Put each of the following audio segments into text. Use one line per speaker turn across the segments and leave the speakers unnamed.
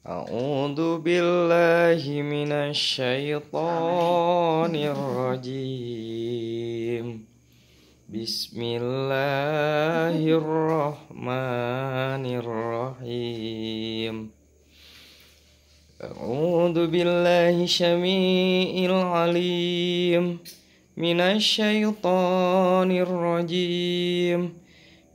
A'udzu billahi minasyaitonir rajim. Bismillahirrahmanirrahim. A'udzu billahi syami'il alim minasyaitonir rajim.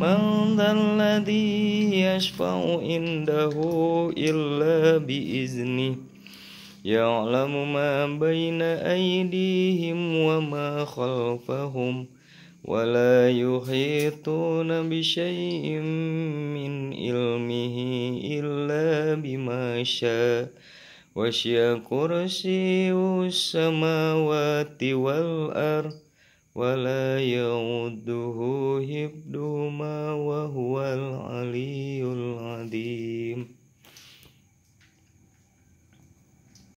من ذا الذي يشفع عنده إلا بإذنه يعلم ما بين أيديهم وما خلفهم ولا يحيطون بشيء من علمه إلا بما شاء وشي كرسيه السماوات والأرض ولا يؤده حفظه